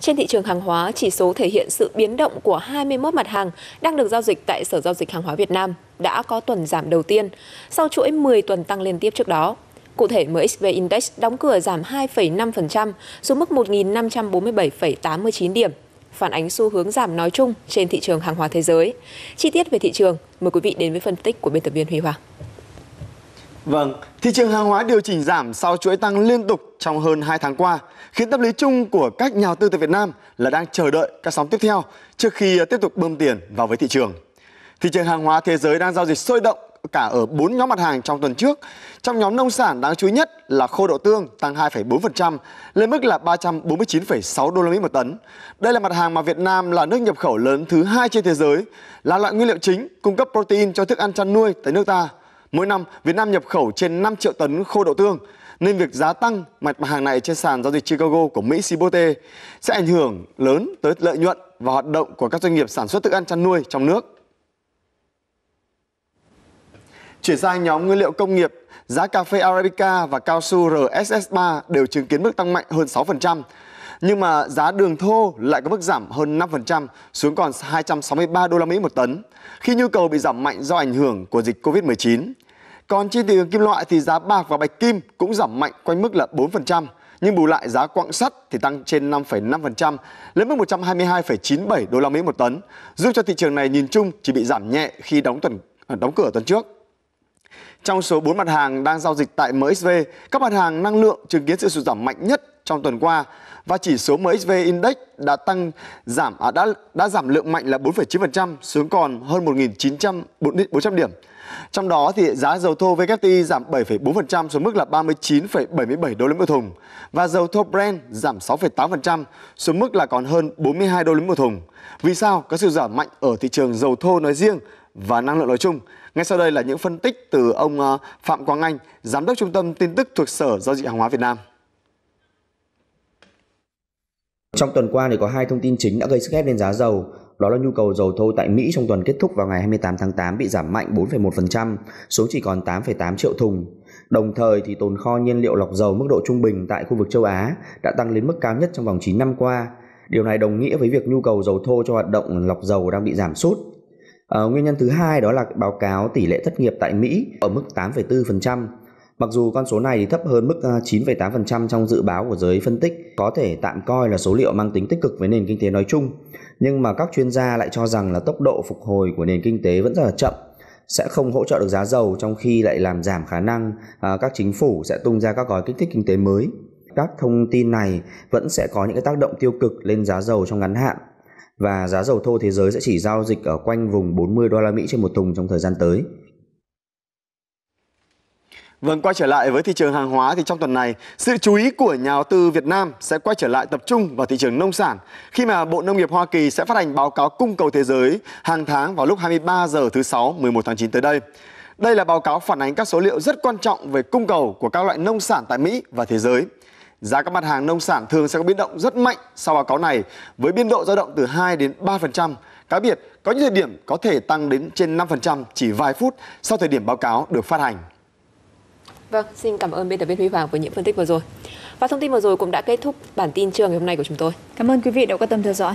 Trên thị trường hàng hóa, chỉ số thể hiện sự biến động của 21 mặt hàng đang được giao dịch tại Sở Giao dịch Hàng hóa Việt Nam đã có tuần giảm đầu tiên, sau chuỗi 10 tuần tăng liên tiếp trước đó. Cụ thể, MXV Index đóng cửa giảm 2,5% xuống mức 1.547,89 điểm, phản ánh xu hướng giảm nói chung trên thị trường hàng hóa thế giới. Chi tiết về thị trường, mời quý vị đến với phân tích của biên tập viên Huy Hoàng. Vâng, thị trường hàng hóa điều chỉnh giảm sau chuỗi tăng liên tục trong hơn 2 tháng qua, khiến tâm lý chung của các nhà đầu tư tại Việt Nam là đang chờ đợi các sóng tiếp theo trước khi tiếp tục bơm tiền vào với thị trường. Thị trường hàng hóa thế giới đang giao dịch sôi động cả ở 4 nhóm mặt hàng trong tuần trước. Trong nhóm nông sản đáng chú ý nhất là khô đậu tương tăng 2,4% lên mức là 349,6 đô la Mỹ một tấn. Đây là mặt hàng mà Việt Nam là nước nhập khẩu lớn thứ hai trên thế giới, là loại nguyên liệu chính cung cấp protein cho thức ăn chăn nuôi tại nước ta. Mỗi năm, Việt Nam nhập khẩu trên 5 triệu tấn khô đậu tương, nên việc giá tăng mặt hàng này trên sàn giao dịch Chicago của Mỹ Cibote sẽ ảnh hưởng lớn tới lợi nhuận và hoạt động của các doanh nghiệp sản xuất thức ăn chăn nuôi trong nước. Chuyển sang nhóm nguyên liệu công nghiệp, giá cà phê Arabica và cao su RSS3 đều chứng kiến mức tăng mạnh hơn 6%, nhưng mà giá đường thô lại có mức giảm hơn 5% xuống còn 263 đô la Mỹ một tấn, khi nhu cầu bị giảm mạnh do ảnh hưởng của dịch Covid-19. Còn trên thị trường kim loại thì giá bạc và bạch kim cũng giảm mạnh quanh mức là 4%, nhưng bù lại giá quặng sắt thì tăng trên 5,5% lên mức 122,97 đô la Mỹ một tấn, giúp cho thị trường này nhìn chung chỉ bị giảm nhẹ khi đóng tuần à, đóng cửa tuần trước. Trong số 4 mặt hàng đang giao dịch tại MXV, các mặt hàng năng lượng chứng kiến sự sụt giảm mạnh nhất trong tuần qua và chỉ số MXV Index đã tăng giảm à, đã đã giảm lượng mạnh là 4,9% xuống còn hơn 1.900 điểm. Trong đó thì giá dầu thô WTI giảm 7,4% xuống mức là 39,77 đô la một thùng và dầu thô Brent giảm 6,8% xuống mức là còn hơn 42 đô la một thùng. Vì sao có sự giảm mạnh ở thị trường dầu thô nói riêng và năng lượng nói chung? Ngay sau đây là những phân tích từ ông ờ, Phạm Quang Anh, Giám đốc Trung tâm Tin tức thuộc Sở Giao dịch Hàng hóa Việt Nam. Trong tuần qua thì có hai thông tin chính đã gây sức ép lên giá dầu. Đó là nhu cầu dầu thô tại Mỹ trong tuần kết thúc vào ngày 28 tháng 8 bị giảm mạnh 4,1% xuống chỉ còn 8,8 triệu thùng. Đồng thời thì tồn kho nhiên liệu lọc dầu mức độ trung bình tại khu vực châu Á đã tăng lên mức cao nhất trong vòng 9 năm qua. Điều này đồng nghĩa với việc nhu cầu dầu thô cho hoạt động lọc dầu đang bị giảm sút. À, nguyên nhân thứ hai đó là báo cáo tỷ lệ thất nghiệp tại Mỹ ở mức 8,4%. Mặc dù con số này thấp hơn mức 9,8% ờ, trong dự báo của giới phân tích, có thể tạm coi là số liệu mang tính tích cực với nền kinh tế nói chung, nhưng mà các chuyên gia lại cho rằng là tốc độ phục hồi của nền kinh tế vẫn rất là chậm sẽ không hỗ trợ được giá dầu trong khi lại làm giảm khả năng à, các chính phủ sẽ tung ra các gói kích thích kinh tế mới. Các thông tin này vẫn sẽ có những cái tác động tiêu cực lên giá dầu trong ngắn hạn và giá dầu thô thế giới sẽ chỉ giao dịch ở quanh vùng 40 đô la Mỹ trên một thùng trong thời gian tới. Vâng, quay trở lại với thị trường hàng hóa thì trong tuần này, sự chú ý của nhà đầu tư Việt Nam sẽ quay trở lại tập trung vào thị trường nông sản khi mà Bộ Nông nghiệp Hoa Kỳ sẽ phát hành báo cáo cung cầu thế giới hàng tháng vào lúc 23 giờ thứ 6 11 tháng 9 tới đây. Đây là báo cáo phản ánh các số liệu rất quan trọng về cung cầu của các loại nông sản tại Mỹ và thế giới. Giá các mặt hàng nông sản thường sẽ có biến động rất mạnh sau báo cáo này với biên độ dao động từ 2 đến 3%. Cá biệt, có những thời điểm có thể tăng đến trên 5% chỉ vài phút sau thời điểm báo cáo được phát hành. Vâng, xin cảm ơn biên tập viên Huy Hoàng với những phân tích vừa rồi. Và thông tin vừa rồi cũng đã kết thúc bản tin trường ngày hôm nay của chúng tôi. Cảm ơn quý vị đã quan tâm theo dõi.